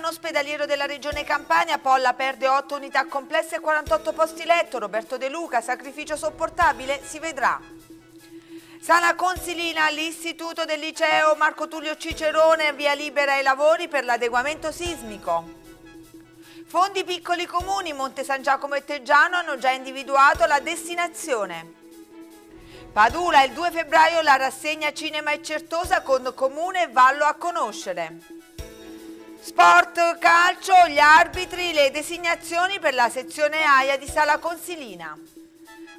Piano ospedaliero della regione Campania, Polla perde 8 unità complesse e 48 posti letto, Roberto De Luca, sacrificio sopportabile, si vedrà. Sala Consilina, l'istituto del liceo Marco Tullio Cicerone, via libera ai lavori per l'adeguamento sismico. Fondi piccoli comuni, Monte San Giacomo e Teggiano hanno già individuato la destinazione. Padula, il 2 febbraio la rassegna Cinema e Certosa con Comune Vallo a conoscere. Sport, calcio, gli arbitri, le designazioni per la sezione AIA di Sala Consilina.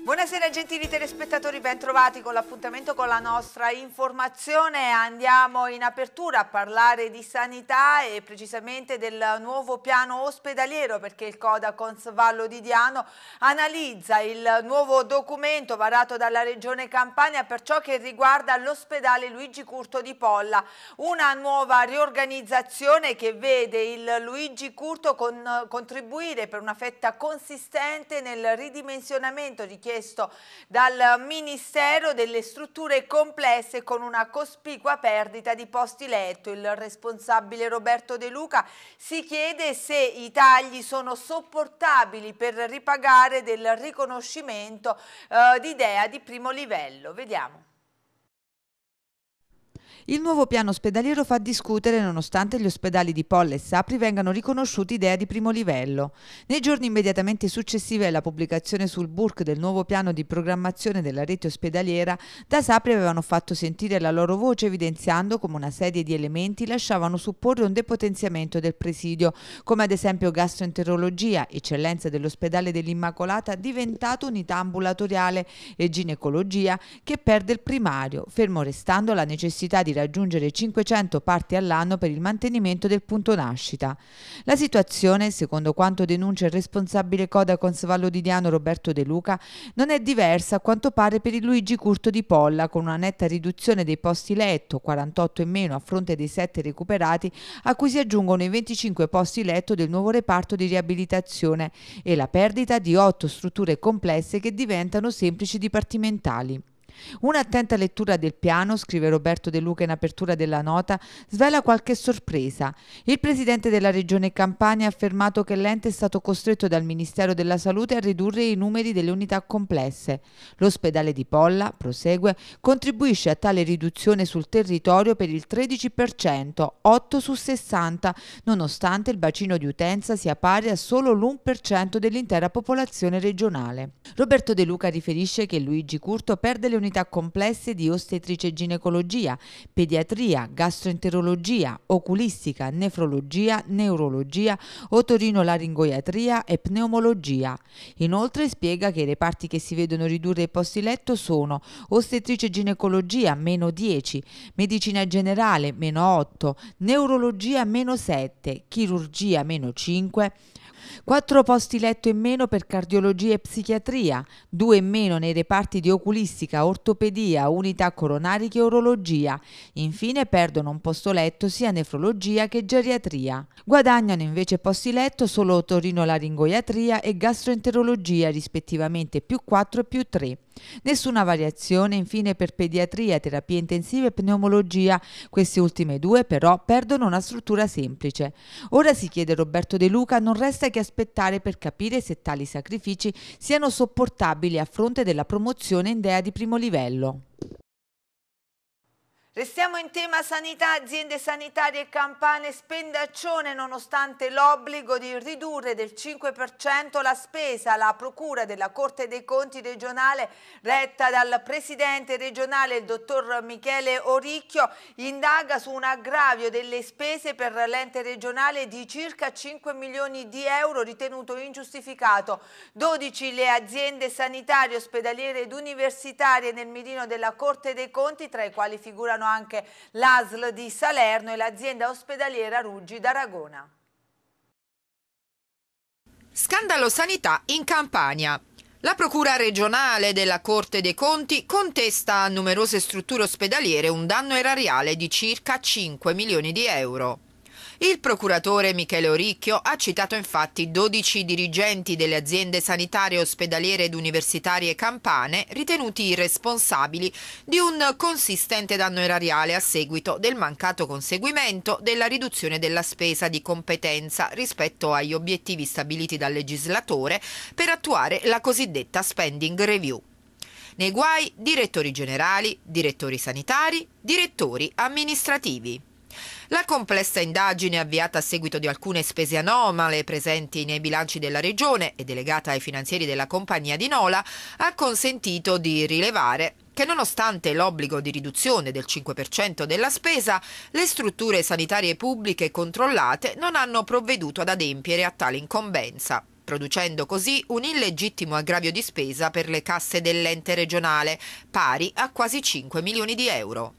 Buonasera gentili telespettatori, bentrovati con l'appuntamento con la nostra informazione. Andiamo in apertura a parlare di sanità e precisamente del nuovo piano ospedaliero perché il Codacons Vallo di Diano analizza il nuovo documento varato dalla Regione Campania per ciò che riguarda l'ospedale Luigi Curto di Polla. Una nuova riorganizzazione che vede il Luigi Curto con, contribuire per una fetta consistente nel ridimensionamento richiesto richiesto dal Ministero delle strutture complesse con una cospicua perdita di posti letto. Il responsabile Roberto De Luca si chiede se i tagli sono sopportabili per ripagare del riconoscimento eh, di DEA di primo livello. Vediamo. Il nuovo piano ospedaliero fa discutere nonostante gli ospedali di Polle e Sapri vengano riconosciuti idea di primo livello. Nei giorni immediatamente successivi alla pubblicazione sul BURC del nuovo piano di programmazione della rete ospedaliera, da Sapri avevano fatto sentire la loro voce evidenziando come una serie di elementi lasciavano supporre un depotenziamento del presidio, come ad esempio gastroenterologia, eccellenza dell'ospedale dell'Immacolata diventato unità ambulatoriale e ginecologia che perde il primario, fermo restando la necessità di di raggiungere 500 parti all'anno per il mantenimento del punto nascita. La situazione, secondo quanto denuncia il responsabile Codacons Vallodidiano Roberto De Luca, non è diversa a quanto pare per il Luigi Curto di Polla, con una netta riduzione dei posti letto, 48 in meno a fronte dei 7 recuperati, a cui si aggiungono i 25 posti letto del nuovo reparto di riabilitazione e la perdita di 8 strutture complesse che diventano semplici dipartimentali. Un'attenta lettura del piano, scrive Roberto De Luca in apertura della nota, svela qualche sorpresa. Il presidente della regione Campania ha affermato che l'ente è stato costretto dal Ministero della Salute a ridurre i numeri delle unità complesse. L'ospedale di Polla, prosegue, contribuisce a tale riduzione sul territorio per il 13%, 8 su 60, nonostante il bacino di utenza sia pari a solo l'1% dell'intera popolazione regionale. Roberto De Luca riferisce che Luigi Curto perde le unità complesse di ostetrice ginecologia, pediatria, gastroenterologia, oculistica, nefrologia, neurologia, otorinolaringoiatria e pneumologia. Inoltre spiega che i reparti che si vedono ridurre i posti letto sono ostetrice ginecologia meno 10, medicina generale meno 8, neurologia meno 7, chirurgia meno 5, 4 posti letto in meno per cardiologia e psichiatria, 2 in meno nei reparti di oculistica, ortopedia, unità coronari e urologia. Infine perdono un posto letto sia nefrologia che geriatria. Guadagnano invece posti letto solo torinolaringoiatria e gastroenterologia rispettivamente più 4 e più 3. Nessuna variazione infine per pediatria, terapia intensiva e pneumologia, queste ultime due però perdono una struttura semplice. Ora si chiede Roberto De Luca, non resta che aspettare per capire se tali sacrifici siano sopportabili a fronte della promozione in DEA di primo livello. Restiamo in tema sanità, aziende sanitarie e campane spendaccione nonostante l'obbligo di ridurre del 5% la spesa. La Procura della Corte dei Conti regionale retta dal Presidente regionale il dottor Michele Oricchio indaga su un aggravio delle spese per l'ente regionale di circa 5 milioni di euro ritenuto ingiustificato. 12 le aziende sanitarie, ospedaliere ed universitarie nel mirino della Corte dei Conti tra i quali figurano partecipano anche l'ASL di Salerno e l'azienda ospedaliera Ruggi d'Aragona. Scandalo sanità in Campania. La Procura regionale della Corte dei Conti contesta a numerose strutture ospedaliere un danno erariale di circa 5 milioni di euro. Il procuratore Michele Oricchio ha citato infatti 12 dirigenti delle aziende sanitarie, ospedaliere ed universitarie campane ritenuti responsabili di un consistente danno erariale a seguito del mancato conseguimento della riduzione della spesa di competenza rispetto agli obiettivi stabiliti dal legislatore per attuare la cosiddetta spending review. Nei guai direttori generali, direttori sanitari, direttori amministrativi. La complessa indagine avviata a seguito di alcune spese anomale presenti nei bilanci della Regione e delegata ai finanzieri della compagnia di Nola ha consentito di rilevare che nonostante l'obbligo di riduzione del 5% della spesa, le strutture sanitarie pubbliche controllate non hanno provveduto ad adempiere a tale incombenza producendo così un illegittimo aggravio di spesa per le casse dell'ente regionale, pari a quasi 5 milioni di euro.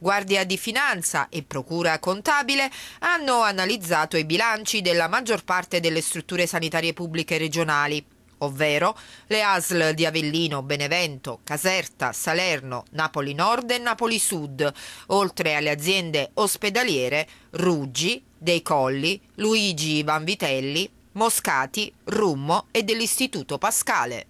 Guardia di Finanza e Procura Contabile hanno analizzato i bilanci della maggior parte delle strutture sanitarie pubbliche regionali, ovvero le ASL di Avellino, Benevento, Caserta, Salerno, Napoli Nord e Napoli Sud, oltre alle aziende ospedaliere Ruggi, Dei Colli, Luigi Vanvitelli, Moscati, Rummo e dell'Istituto Pascale.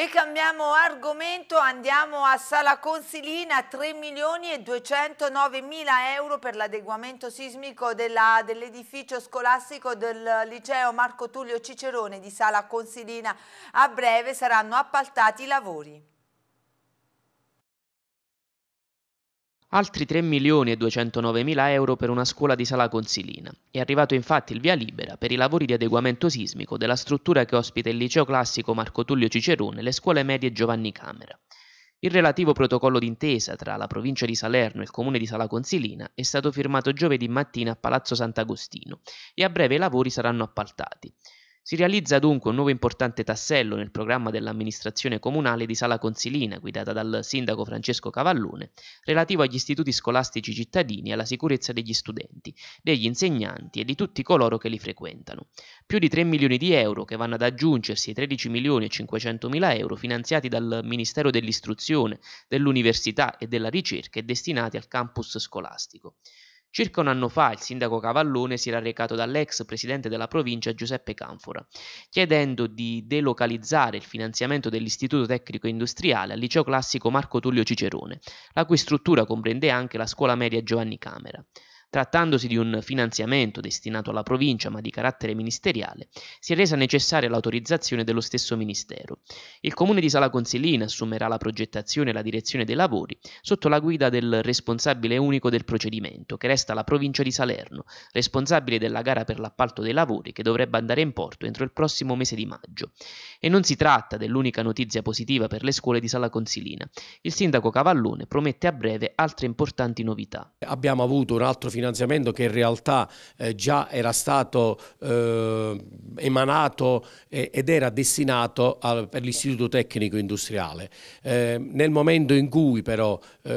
E cambiamo argomento, andiamo a Sala Consilina, 3 milioni e 209 mila euro per l'adeguamento sismico dell'edificio dell scolastico del liceo Marco Tullio Cicerone di Sala Consilina. A breve saranno appaltati i lavori. Altri 3.209.000 euro per una scuola di Sala Consilina. È arrivato infatti il via libera per i lavori di adeguamento sismico della struttura che ospita il liceo classico Marco Tullio Cicerone e le scuole medie Giovanni Camera. Il relativo protocollo d'intesa tra la provincia di Salerno e il comune di Sala Consilina è stato firmato giovedì mattina a Palazzo Sant'Agostino e a breve i lavori saranno appaltati. Si realizza dunque un nuovo importante tassello nel programma dell'amministrazione comunale di Sala Consilina, guidata dal sindaco Francesco Cavallone, relativo agli istituti scolastici cittadini e alla sicurezza degli studenti, degli insegnanti e di tutti coloro che li frequentano. Più di 3 milioni di euro che vanno ad aggiungersi ai 13 milioni e 500 mila euro finanziati dal Ministero dell'Istruzione, dell'Università e della Ricerca e destinati al campus scolastico. Circa un anno fa il sindaco Cavallone si era recato dall'ex presidente della provincia Giuseppe Canfora, chiedendo di delocalizzare il finanziamento dell'Istituto Tecnico Industriale al Liceo Classico Marco Tullio Cicerone, la cui struttura comprende anche la scuola media Giovanni Camera. Trattandosi di un finanziamento destinato alla provincia ma di carattere ministeriale, si è resa necessaria l'autorizzazione dello stesso Ministero. Il comune di Sala Consilina assumerà la progettazione e la direzione dei lavori sotto la guida del responsabile unico del procedimento, che resta la provincia di Salerno, responsabile della gara per l'appalto dei lavori che dovrebbe andare in porto entro il prossimo mese di maggio. E non si tratta dell'unica notizia positiva per le scuole di Sala Consilina. Il sindaco Cavallone promette a breve altre importanti novità. Abbiamo avuto un altro finanziamento finanziamento che in realtà eh, già era stato eh, emanato ed era destinato a, per l'istituto tecnico industriale. Eh, nel momento in cui però eh,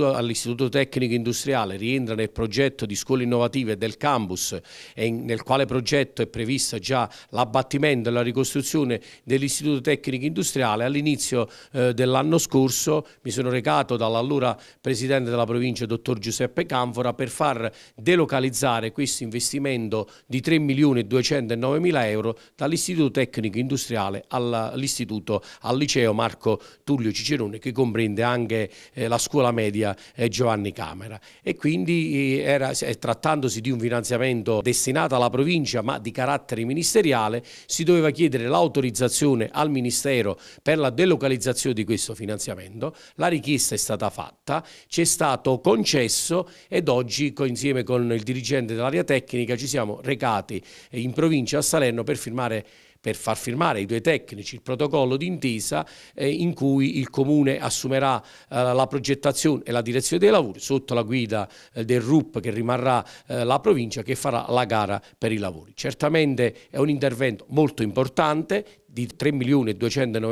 all'istituto tecnico industriale rientra nel progetto di scuole innovative del campus in, nel quale progetto è prevista già l'abbattimento e la ricostruzione dell'istituto tecnico industriale, all'inizio eh, dell'anno scorso mi sono recato dall'allora presidente della provincia, dottor Giuseppe Canfora, per far delocalizzare questo investimento di 3 milioni e 209 mila euro dall'Istituto Tecnico Industriale all'Istituto, al liceo Marco Tullio Cicerone che comprende anche eh, la scuola media eh, Giovanni Camera e quindi eh, era, trattandosi di un finanziamento destinato alla provincia ma di carattere ministeriale si doveva chiedere l'autorizzazione al Ministero per la delocalizzazione di questo finanziamento, la richiesta è stata fatta, ci è stato concesso ed oggi insieme con il dirigente dell'area tecnica ci siamo recati in provincia a Salerno per firmare per far firmare ai due tecnici il protocollo d'intesa eh, in cui il Comune assumerà eh, la progettazione e la direzione dei lavori sotto la guida eh, del RUP che rimarrà eh, la provincia che farà la gara per i lavori. Certamente è un intervento molto importante, di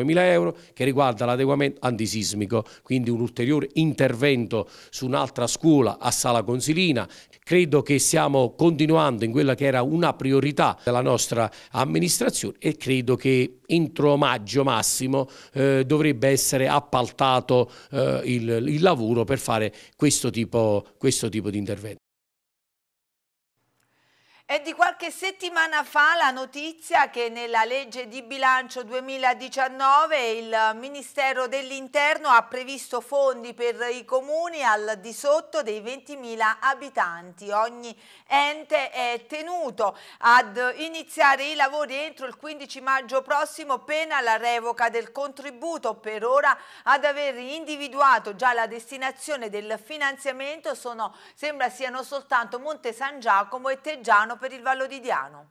mila euro che riguarda l'adeguamento antisismico, quindi un ulteriore intervento su un'altra scuola a Sala Consilina. Credo che stiamo continuando in quella che era una priorità della nostra amministrazione e credo che entro maggio massimo eh, dovrebbe essere appaltato eh, il, il, lavoro per fare questo tipo, questo tipo di intervento. È di qualche settimana fa la notizia che nella legge di bilancio 2019 il Ministero dell'Interno ha previsto fondi per i comuni al di sotto dei 20.000 abitanti. Ogni ente è tenuto ad iniziare i lavori entro il 15 maggio prossimo pena la revoca del contributo. Per ora ad aver individuato già la destinazione del finanziamento sono, sembra siano soltanto Monte San Giacomo e Teggiano piano per il Vallo di Diano.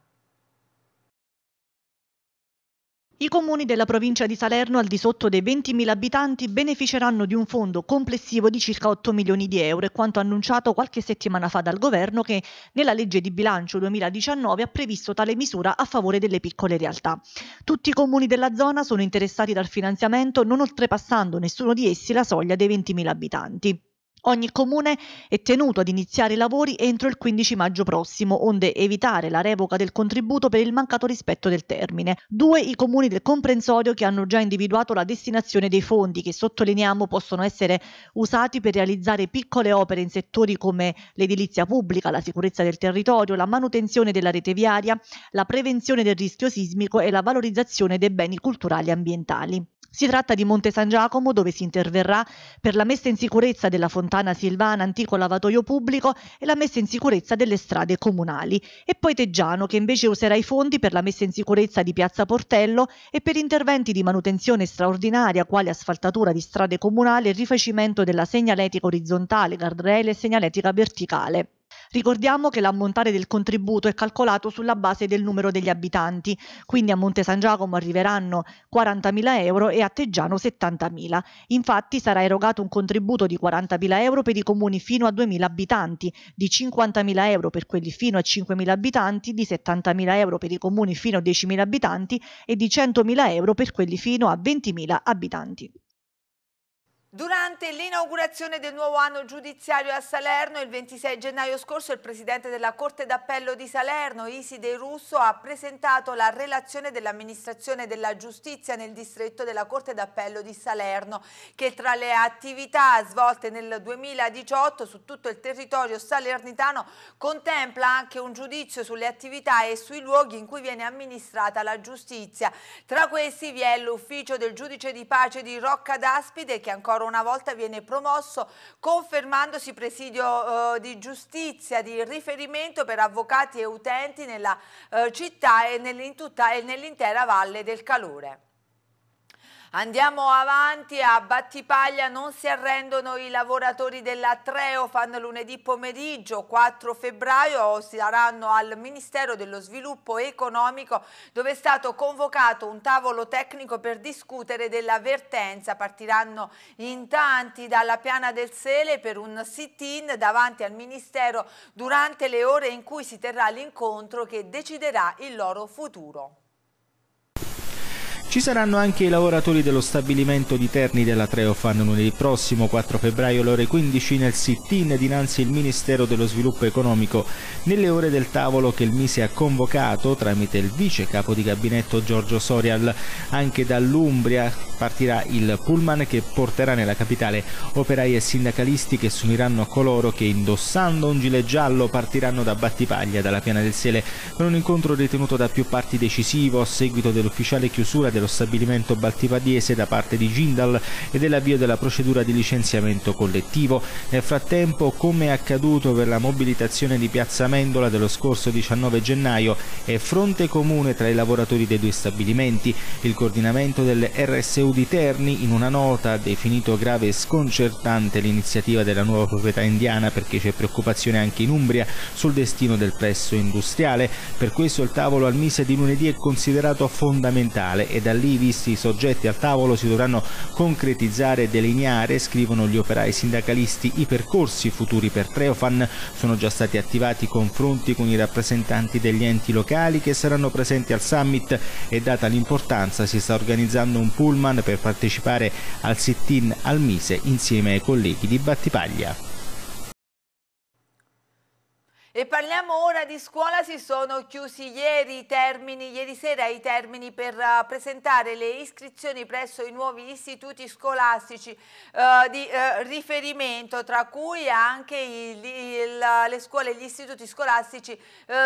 I comuni della provincia di Salerno al di sotto dei 20.000 abitanti beneficeranno di un fondo complessivo di circa 8 milioni di euro, è quanto annunciato qualche settimana fa dal governo che nella legge di bilancio 2019 ha previsto tale misura a favore delle piccole realtà. Tutti i comuni della zona sono interessati dal finanziamento non oltrepassando nessuno di essi la soglia dei 20.000 abitanti. Ogni comune è tenuto ad iniziare i lavori entro il 15 maggio prossimo, onde evitare la revoca del contributo per il mancato rispetto del termine. Due i comuni del comprensorio che hanno già individuato la destinazione dei fondi, che sottolineiamo possono essere usati per realizzare piccole opere in settori come l'edilizia pubblica, la sicurezza del territorio, la manutenzione della rete viaria, la prevenzione del rischio sismico e la valorizzazione dei beni culturali e ambientali. Si tratta di Monte San Giacomo dove si interverrà per la messa in sicurezza della fontana Silvana, antico lavatoio pubblico e la messa in sicurezza delle strade comunali e poi Teggiano che invece userà i fondi per la messa in sicurezza di Piazza Portello e per interventi di manutenzione straordinaria quali asfaltatura di strade comunali e rifacimento della segnaletica orizzontale, guardrail e segnaletica verticale. Ricordiamo che l'ammontare del contributo è calcolato sulla base del numero degli abitanti, quindi a Monte San Giacomo arriveranno 40.000 euro e a Teggiano 70.000. Infatti sarà erogato un contributo di 40.000 euro per i comuni fino a 2.000 abitanti, di 50.000 euro per quelli fino a 5.000 abitanti, di 70.000 euro per i comuni fino a 10.000 abitanti e di 100.000 euro per quelli fino a 20.000 abitanti. Durante l'inaugurazione del nuovo anno giudiziario a Salerno, il 26 gennaio scorso, il presidente della Corte d'Appello di Salerno, Iside Russo, ha presentato la relazione dell'amministrazione della giustizia nel distretto della Corte d'Appello di Salerno, che tra le attività svolte nel 2018 su tutto il territorio salernitano contempla anche un giudizio sulle attività e sui luoghi in cui viene amministrata la giustizia. Tra questi vi è l'ufficio del giudice di pace di Rocca d'Aspide, che ancora ancora una volta viene promosso confermandosi presidio eh, di giustizia di riferimento per avvocati e utenti nella eh, città e nell'intera valle del calore. Andiamo avanti, a Battipaglia non si arrendono i lavoratori della Treofan lunedì pomeriggio 4 febbraio saranno al Ministero dello Sviluppo Economico dove è stato convocato un tavolo tecnico per discutere dell'avvertenza. Partiranno in tanti dalla Piana del Sele per un sit-in davanti al Ministero durante le ore in cui si terrà l'incontro che deciderà il loro futuro. Ci saranno anche i lavoratori dello stabilimento di Terni della Treofan lunedì prossimo 4 febbraio alle ore 15 nel sit-in dinanzi il Ministero dello Sviluppo Economico nelle ore del tavolo che il Mise ha convocato tramite il vice capo di gabinetto Giorgio Sorial. Anche dall'Umbria partirà il pullman che porterà nella capitale operai e sindacalisti che si uniranno a coloro che indossando un gilet giallo partiranno da Battipaglia dalla Piana del Sele per un incontro ritenuto da più parti decisivo a seguito dell'ufficiale chiusura del dello stabilimento baltivadiese da parte di Jindal e dell'avvio della procedura di licenziamento collettivo. Nel frattempo, come è accaduto per la mobilitazione di Piazza Mendola dello scorso 19 gennaio, è fronte comune tra i lavoratori dei due stabilimenti. Il coordinamento delle RSU di Terni, in una nota, ha definito grave e sconcertante l'iniziativa della nuova proprietà indiana perché c'è preoccupazione anche in Umbria sul destino del plesso industriale. Per questo il tavolo al Mise di lunedì è considerato fondamentale ed ha lì, visti i soggetti al tavolo, si dovranno concretizzare e delineare, scrivono gli operai sindacalisti. I percorsi futuri per Treofan sono già stati attivati confronti con i rappresentanti degli enti locali che saranno presenti al summit e data l'importanza si sta organizzando un pullman per partecipare al sit-in al Mise insieme ai colleghi di Battipaglia. E parliamo ora di scuola, si sono chiusi ieri, termini, ieri sera i termini per uh, presentare le iscrizioni presso i nuovi istituti scolastici uh, di uh, riferimento, tra cui anche il, il, le scuole e gli istituti scolastici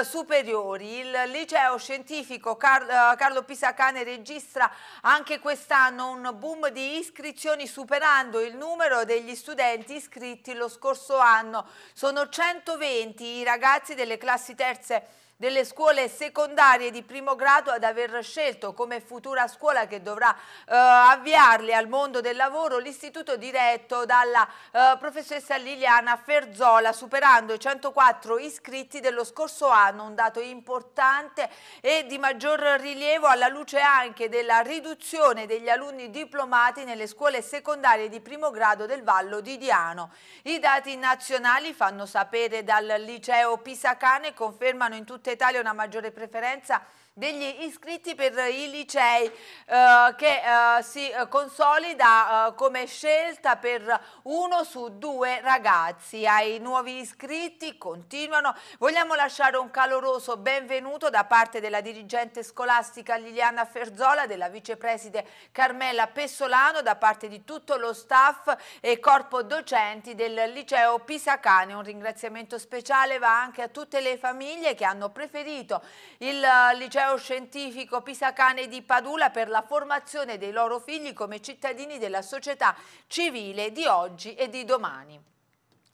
superiori. Il liceo scientifico Car Carlo Pisacane registra anche quest'anno un boom di iscrizioni superando il numero degli studenti iscritti lo scorso anno. Sono 120 i ragazzi ragazzi delle classi terze delle scuole secondarie di primo grado ad aver scelto come futura scuola che dovrà eh, avviarli al mondo del lavoro l'istituto diretto dalla eh, professoressa Liliana Ferzola superando i 104 iscritti dello scorso anno, un dato importante e di maggior rilievo alla luce anche della riduzione degli alunni diplomati nelle scuole secondarie di primo grado del Vallo di Diano. I dati nazionali fanno sapere dal liceo Pisacane confermano in tutte tutta Italia una maggiore preferenza degli iscritti per i licei eh, che eh, si eh, consolida eh, come scelta per uno su due ragazzi. Ai nuovi iscritti continuano. Vogliamo lasciare un caloroso benvenuto da parte della dirigente scolastica Liliana Ferzola, della vicepreside Carmela Pessolano, da parte di tutto lo staff e corpo docenti del liceo Pisacane. Un ringraziamento speciale va anche a tutte le famiglie che hanno preferito il eh, liceo liceo scientifico Pisacane di Padula per la formazione dei loro figli come cittadini della società civile di oggi e di domani.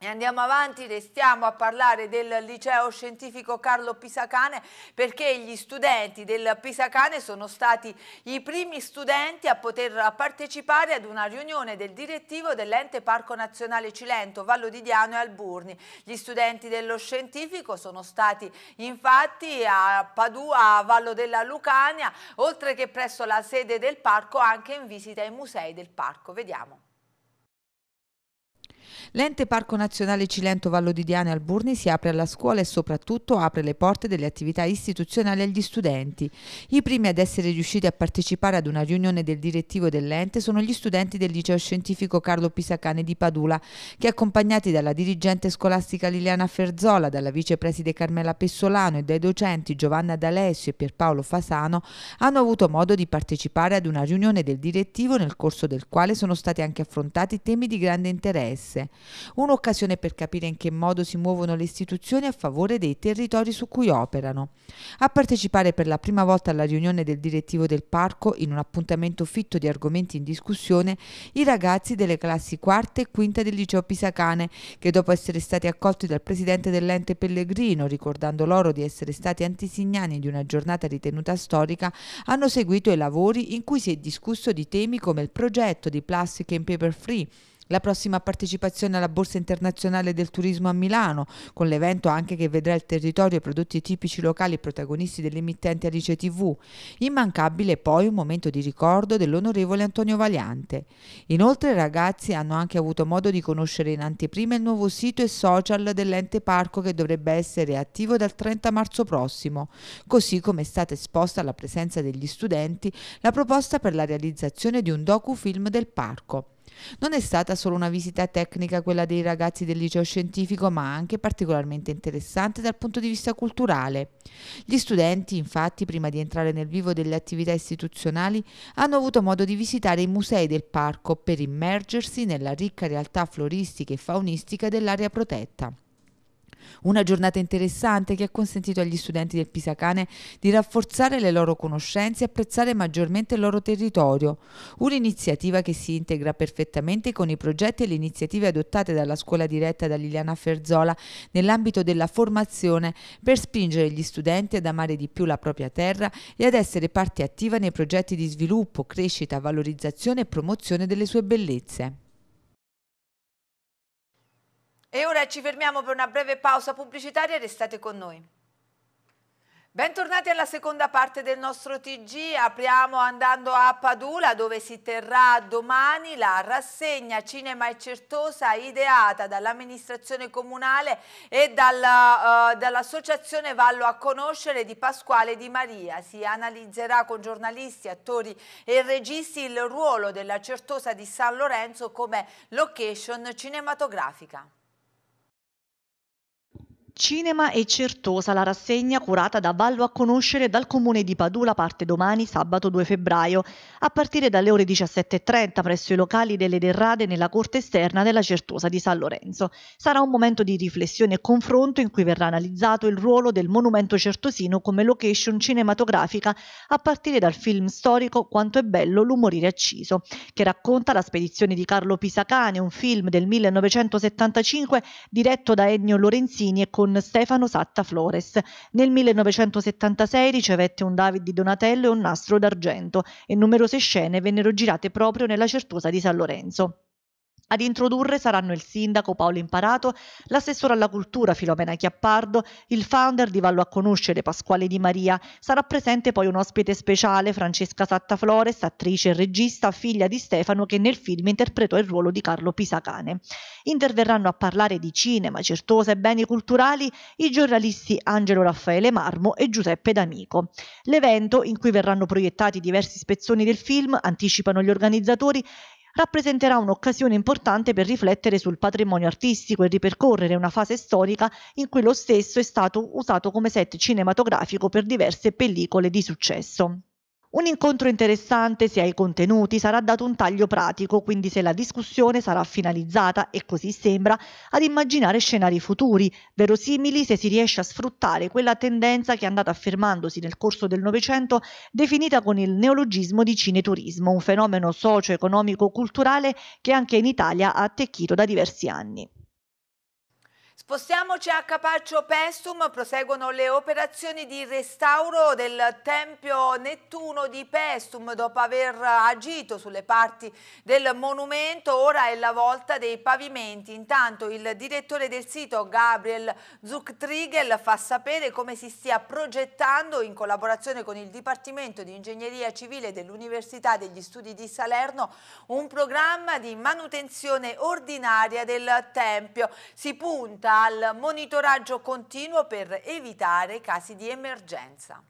E andiamo avanti, restiamo a parlare del liceo scientifico Carlo Pisacane perché gli studenti del Pisacane sono stati i primi studenti a poter partecipare ad una riunione del direttivo dell'ente Parco Nazionale Cilento, Vallo di Diano e Alburni. Gli studenti dello scientifico sono stati infatti a Padua, a Vallo della Lucania, oltre che presso la sede del parco anche in visita ai musei del parco. Vediamo. L'ente Parco Nazionale Cilento Vallo di Diana e Alburni si apre alla scuola e soprattutto apre le porte delle attività istituzionali agli studenti. I primi ad essere riusciti a partecipare ad una riunione del direttivo dell'ente sono gli studenti del liceo scientifico Carlo Pisacane di Padula, che accompagnati dalla dirigente scolastica Liliana Ferzola, dalla vicepreside Carmela Pessolano e dai docenti Giovanna D'Alessio e Pierpaolo Fasano, hanno avuto modo di partecipare ad una riunione del direttivo nel corso del quale sono stati anche affrontati temi di grande interesse un'occasione per capire in che modo si muovono le istituzioni a favore dei territori su cui operano. A partecipare per la prima volta alla riunione del direttivo del parco, in un appuntamento fitto di argomenti in discussione, i ragazzi delle classi quarta e quinta del liceo Pisacane, che dopo essere stati accolti dal presidente dell'ente Pellegrino, ricordando loro di essere stati antisignani di una giornata ritenuta storica, hanno seguito i lavori in cui si è discusso di temi come il progetto di Plastic and Paper Free, la prossima partecipazione alla Borsa Internazionale del Turismo a Milano, con l'evento anche che vedrà il territorio e i prodotti tipici locali protagonisti dell'emittente Alice TV. Immancabile poi un momento di ricordo dell'onorevole Antonio Valiante. Inoltre i ragazzi hanno anche avuto modo di conoscere in anteprima il nuovo sito e social dell'ente parco che dovrebbe essere attivo dal 30 marzo prossimo, così come è stata esposta alla presenza degli studenti la proposta per la realizzazione di un docufilm del parco. Non è stata solo una visita tecnica quella dei ragazzi del liceo scientifico, ma anche particolarmente interessante dal punto di vista culturale. Gli studenti, infatti, prima di entrare nel vivo delle attività istituzionali, hanno avuto modo di visitare i musei del parco per immergersi nella ricca realtà floristica e faunistica dell'area protetta. Una giornata interessante che ha consentito agli studenti del Pisacane di rafforzare le loro conoscenze e apprezzare maggiormente il loro territorio. Un'iniziativa che si integra perfettamente con i progetti e le iniziative adottate dalla scuola diretta da Liliana Ferzola nell'ambito della formazione per spingere gli studenti ad amare di più la propria terra e ad essere parte attiva nei progetti di sviluppo, crescita, valorizzazione e promozione delle sue bellezze. E ora ci fermiamo per una breve pausa pubblicitaria, restate con noi. Bentornati alla seconda parte del nostro TG, apriamo andando a Padula dove si terrà domani la rassegna Cinema e Certosa ideata dall'amministrazione comunale e dalla, uh, eh, dall'associazione Vallo a Conoscere di Pasquale Di Maria. Si analizzerà con giornalisti, attori e registi il ruolo della Certosa di San Lorenzo come location cinematografica. Cinema e Certosa, la rassegna curata da Vallo a conoscere dal comune di Padula parte domani sabato 2 febbraio a partire dalle ore 17.30 presso i locali delle Derrade nella corte esterna della Certosa di San Lorenzo. Sarà un momento di riflessione e confronto in cui verrà analizzato il ruolo del monumento certosino come location cinematografica a partire dal film storico Quanto è bello l'umorire acciso, che racconta la spedizione di Carlo Pisacane, un film del 1975 diretto da Ennio Lorenzini e con con Stefano Satta Flores. Nel 1976 ricevette un David di Donatello e un nastro d'argento e numerose scene vennero girate proprio nella Certosa di San Lorenzo. Ad introdurre saranno il sindaco Paolo Imparato, l'assessore alla cultura Filomena Chiappardo, il founder di Vallo a Conoscere Pasquale Di Maria. Sarà presente poi un ospite speciale, Francesca Sattaflores, attrice e regista, figlia di Stefano che nel film interpretò il ruolo di Carlo Pisacane. Interverranno a parlare di cinema, certosa e beni culturali i giornalisti Angelo Raffaele Marmo e Giuseppe D'Amico. L'evento, in cui verranno proiettati diversi spezzoni del film, anticipano gli organizzatori, rappresenterà un'occasione importante per riflettere sul patrimonio artistico e ripercorrere una fase storica in cui lo stesso è stato usato come set cinematografico per diverse pellicole di successo. Un incontro interessante sia ai contenuti, sarà dato un taglio pratico, quindi se la discussione sarà finalizzata, e così sembra, ad immaginare scenari futuri, verosimili se si riesce a sfruttare quella tendenza che è andata affermandosi nel corso del Novecento, definita con il neologismo di cineturismo, un fenomeno socio-economico-culturale che anche in Italia ha attecchito da diversi anni. Spostiamoci a Capaccio Pestum, proseguono le operazioni di restauro del Tempio Nettuno di Pestum dopo aver agito sulle parti del monumento, ora è la volta dei pavimenti. Intanto il direttore del sito Gabriel Zucktrigel fa sapere come si stia progettando in collaborazione con il Dipartimento di Ingegneria Civile dell'Università degli Studi di Salerno un programma di manutenzione ordinaria del Tempio. Si punta al monitoraggio continuo per evitare casi di emergenza.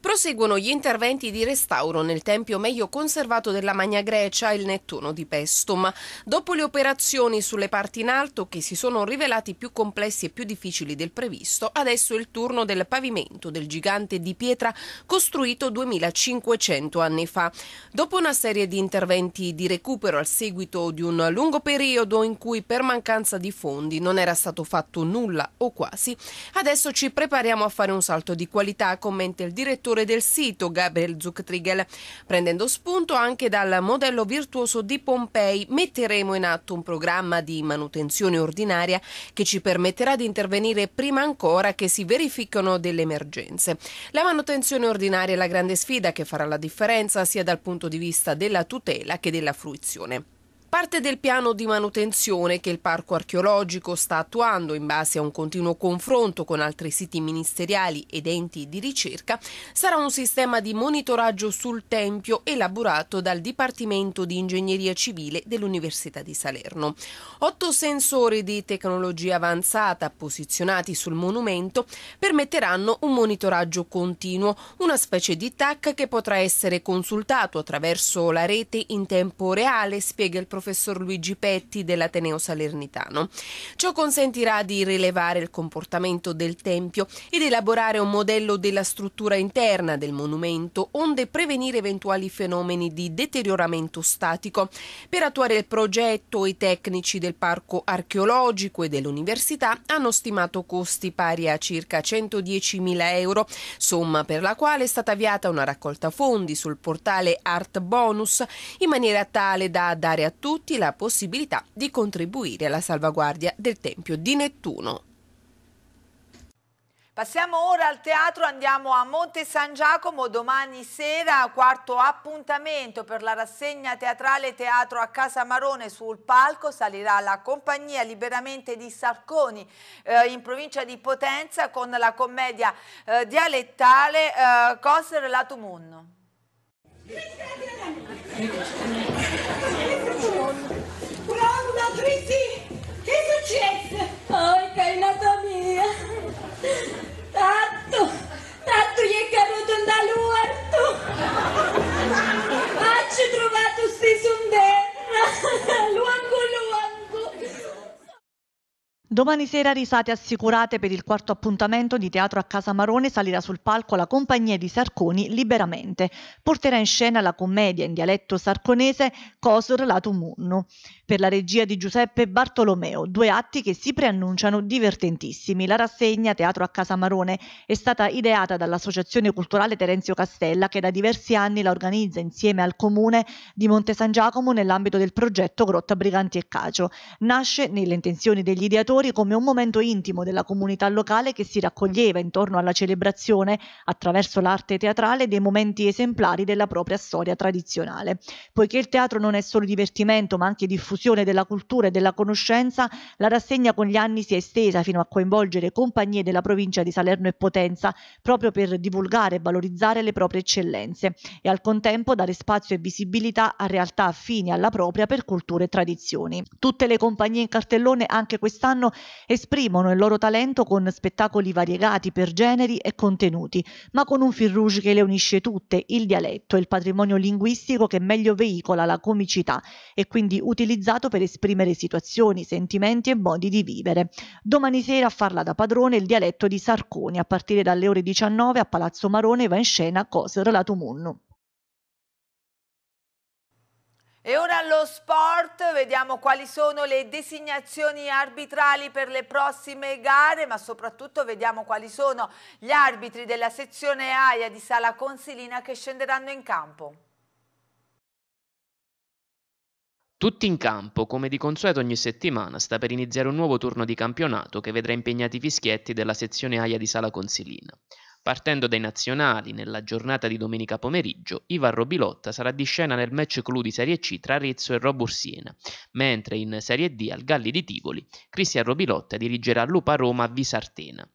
Proseguono gli interventi di restauro nel tempio meglio conservato della Magna Grecia, il Nettuno di Pestum. Dopo le operazioni sulle parti in alto che si sono rivelati più complessi e più difficili del previsto, adesso è il turno del pavimento del gigante di pietra costruito 2500 anni fa. Dopo una serie di interventi di recupero al seguito di un lungo periodo in cui per mancanza di fondi non era stato fatto nulla o quasi, adesso ci prepariamo a fare un salto di qualità, commenta il direttore fondatore del sito, Gabriel Zucktrigel. prendendo spunto anche dal modello virtuoso di Pompei, metteremo in atto un programma di manutenzione ordinaria che ci permetterà di intervenire prima ancora che si verificano delle emergenze. La manutenzione ordinaria è la grande sfida che farà la differenza sia dal punto di vista della tutela che della fruizione. Parte del piano di manutenzione che il Parco archeologico sta attuando in base a un continuo confronto con altri siti ministeriali ed enti di ricerca sarà un sistema di monitoraggio sul Tempio elaborato dal Dipartimento di Ingegneria Civile dell'Università di Salerno. Otto sensori di tecnologia avanzata posizionati sul monumento permetteranno un monitoraggio continuo, una specie di TAC che potrà essere consultato attraverso la rete in tempo reale, spiega il professor professor Luigi Petti dell'Ateneo Salernitano. Ciò consentirà di rilevare il comportamento del Tempio ed elaborare un modello della struttura interna del monumento, onde prevenire eventuali fenomeni di deterioramento statico. Per attuare il progetto, i tecnici del Parco Archeologico e dell'Università hanno stimato costi pari a circa 110.000 euro, somma per la quale è stata avviata una raccolta fondi sul portale Art Bonus in maniera tale da dare a tutti tutti la possibilità di contribuire alla salvaguardia del Tempio di Nettuno. Passiamo ora al teatro, andiamo a Monte San Giacomo domani sera, quarto appuntamento per la rassegna teatrale Teatro a Casa Marone sul palco, salirà la compagnia liberamente di Sarconi eh, in provincia di Potenza con la commedia eh, dialettale eh, Coser Munno. Bravo, ma che è successo? Oh, che è nata mia. Tanto, tanto gli è caduto un Ma ci ho trovato stesso un terra, l'uango l'uango. Domani sera risate assicurate per il quarto appuntamento di Teatro a Casa Marone salirà sul palco la compagnia di Sarconi Liberamente. Porterà in scena la commedia in dialetto sarconese Cosor Latumunno per la regia di Giuseppe Bartolomeo, due atti che si preannunciano divertentissimi. La rassegna Teatro a Casa Marone è stata ideata dall'Associazione Culturale Terenzio Castella che da diversi anni la organizza insieme al Comune di Monte San Giacomo nell'ambito del progetto Grotta Briganti e Cacio. Nasce nelle intenzioni degli ideatori genitori come un momento intimo della comunità locale che si raccoglieva intorno alla celebrazione, attraverso l'arte teatrale, dei momenti esemplari della propria storia tradizionale. Poiché il teatro non è solo divertimento, ma anche diffusione della cultura e della conoscenza, la rassegna con gli anni si è estesa fino a coinvolgere compagnie della provincia di Salerno e Potenza, proprio per divulgare e valorizzare le proprie eccellenze e al contempo dare spazio e visibilità a realtà affini alla propria per culture e tradizioni. Tutte le compagnie in cartellone anche quest'anno esprimono il loro talento con spettacoli variegati per generi e contenuti, ma con un fil rouge che le unisce tutte, il dialetto, il patrimonio linguistico che meglio veicola la comicità e quindi utilizzato per esprimere situazioni, sentimenti e modi di vivere. Domani sera a farla da padrone il dialetto di Sarconi, a partire dalle ore 19 a Palazzo Marone va in scena Coser Latumunnu. E ora allo sport, vediamo quali sono le designazioni arbitrali per le prossime gare, ma soprattutto vediamo quali sono gli arbitri della sezione AIA di Sala Consilina che scenderanno in campo. Tutti in campo, come di consueto ogni settimana, sta per iniziare un nuovo turno di campionato che vedrà impegnati i fischietti della sezione AIA di Sala Consilina. Partendo dai nazionali, nella giornata di domenica pomeriggio, Ivan Robilotta sarà di scena nel match clou di Serie C tra Arezzo e Robur Siena, mentre in Serie D al Galli di Tivoli, Cristian Robilotta dirigerà Lupa Roma a Visartena.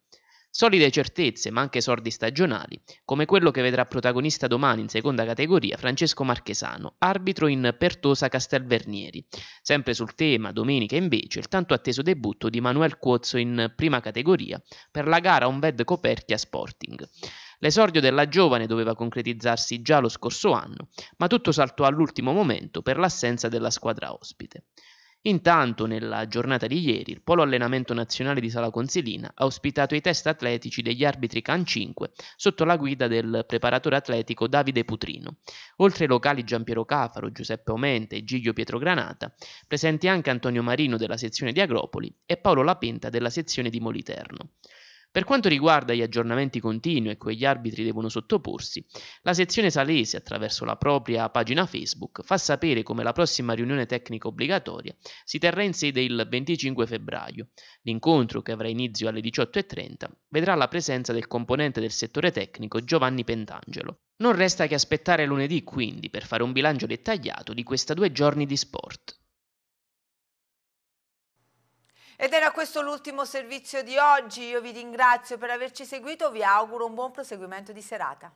Solide certezze, ma anche sordi stagionali, come quello che vedrà protagonista domani in seconda categoria Francesco Marchesano, arbitro in Pertosa Castelvernieri. Sempre sul tema, domenica invece, il tanto atteso debutto di Manuel Cuozzo in prima categoria per la gara Onved Coperchia Sporting. L'esordio della giovane doveva concretizzarsi già lo scorso anno, ma tutto saltò all'ultimo momento per l'assenza della squadra ospite. Intanto, nella giornata di ieri, il Polo Allenamento Nazionale di Sala Consilina ha ospitato i test atletici degli arbitri Can 5 sotto la guida del preparatore atletico Davide Putrino. Oltre ai locali Giampiero Cafaro, Giuseppe Omente e Giglio Pietro Pietrogranata, presenti anche Antonio Marino della sezione di Agropoli e Paolo Lapenta della sezione di Moliterno. Per quanto riguarda gli aggiornamenti continui a cui gli arbitri devono sottoporsi, la sezione Salese, attraverso la propria pagina Facebook, fa sapere come la prossima riunione tecnica obbligatoria si terrà in sede il 25 febbraio. L'incontro, che avrà inizio alle 18.30, vedrà la presenza del componente del settore tecnico Giovanni Pentangelo. Non resta che aspettare lunedì quindi per fare un bilancio dettagliato di questi due giorni di sport. Ed era questo l'ultimo servizio di oggi, io vi ringrazio per averci seguito, vi auguro un buon proseguimento di serata.